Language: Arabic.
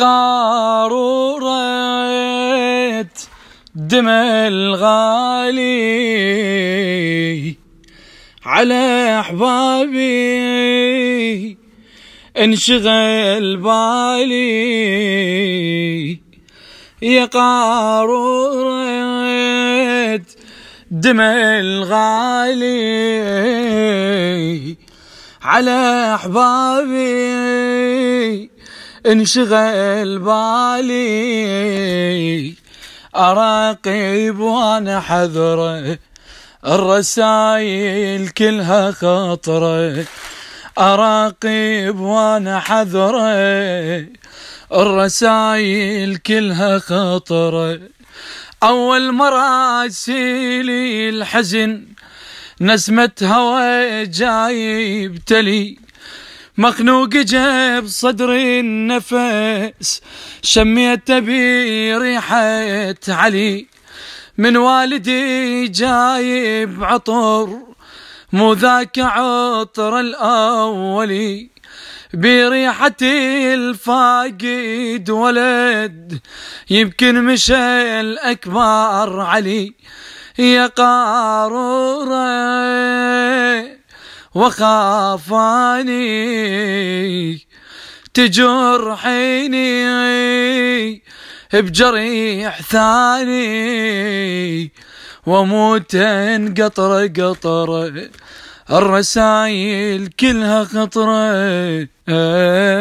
قارورة دم الغالي على أحبابي انشغل بالي يا قارورة دم الغالي على أحبابي انشغل بالي أراقب وأنا حذره الرسايل كلها خطرة أراقب وأنا حذره الرسايل كلها خطرة أول مراسيلي الحزن نسمة هوى جايب تلي مخنوق جاب صدري النفس شميت ابي ريحة علي من والدي جايب عطر مو ذاك عطر الأولي بريحة الفاقد ولد يمكن مشى الأكبر علي يا قارورة وخافاني تجرحيني بجريح ثاني واموت قطره قطره الرسايل كلها خطره